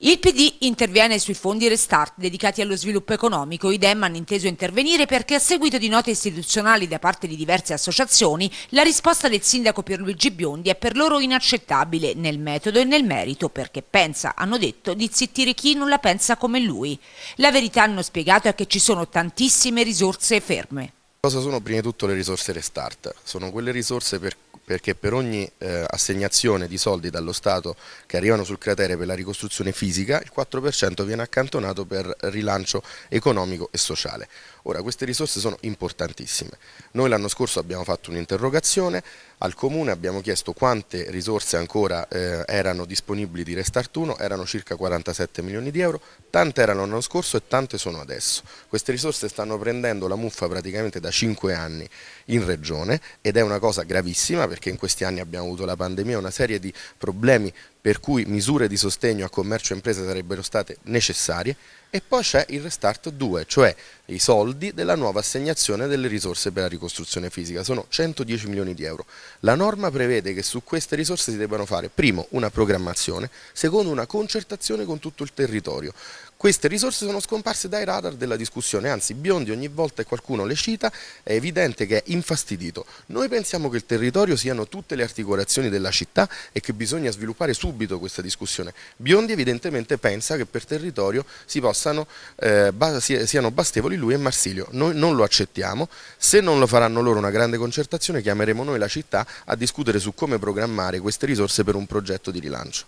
Il PD interviene sui fondi Restart dedicati allo sviluppo economico. Idem hanno inteso intervenire perché a seguito di note istituzionali da parte di diverse associazioni la risposta del sindaco Pierluigi Biondi è per loro inaccettabile nel metodo e nel merito perché pensa, hanno detto, di zittire chi non la pensa come lui. La verità, hanno spiegato, è che ci sono tantissime risorse ferme. Cosa sono prima di tutto le risorse restart? Sono quelle risorse per, perché per ogni eh, assegnazione di soldi dallo Stato che arrivano sul cratere per la ricostruzione fisica, il 4% viene accantonato per rilancio economico e sociale. Ora, queste risorse sono importantissime. Noi l'anno scorso abbiamo fatto un'interrogazione al Comune, abbiamo chiesto quante risorse ancora eh, erano disponibili di Restart 1, erano circa 47 milioni di euro, tante erano l'anno scorso e tante sono adesso. Queste risorse stanno prendendo la muffa praticamente da da 5 anni in regione ed è una cosa gravissima perché in questi anni abbiamo avuto la pandemia, una serie di problemi per cui misure di sostegno a commercio e imprese sarebbero state necessarie e poi c'è il Restart 2, cioè i soldi della nuova assegnazione delle risorse per la ricostruzione fisica, sono 110 milioni di euro. La norma prevede che su queste risorse si debbano fare primo una programmazione, secondo una concertazione con tutto il territorio. Queste risorse sono scomparse dai radar della discussione, anzi Biondi ogni volta che qualcuno le cita è evidente che è infastidito. Noi pensiamo che il territorio siano tutte le articolazioni della città e che bisogna sviluppare subito questa discussione. Biondi evidentemente pensa che per territorio si possano, eh, siano bastevoli lui e Marsilio. Noi non lo accettiamo, se non lo faranno loro una grande concertazione chiameremo noi la città a discutere su come programmare queste risorse per un progetto di rilancio.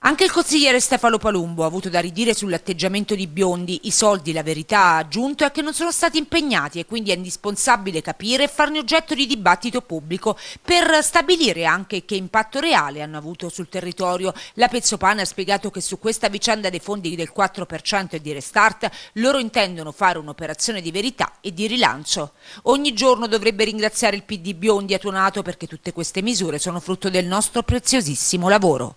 Anche il consigliere Stefano Palumbo ha avuto da ridire sull'atteggiamento di Biondi. I soldi, la verità, ha aggiunto, è che non sono stati impegnati e quindi è indispensabile capire e farne oggetto di dibattito pubblico per stabilire anche che impatto reale hanno avuto sul territorio. La Pezzopane ha spiegato che su questa vicenda dei fondi del 4% e di Restart loro intendono fare un'operazione di verità e di rilancio. Ogni giorno dovrebbe ringraziare il PD Biondi a Tuonato perché tutte queste misure sono frutto del nostro preziosissimo lavoro.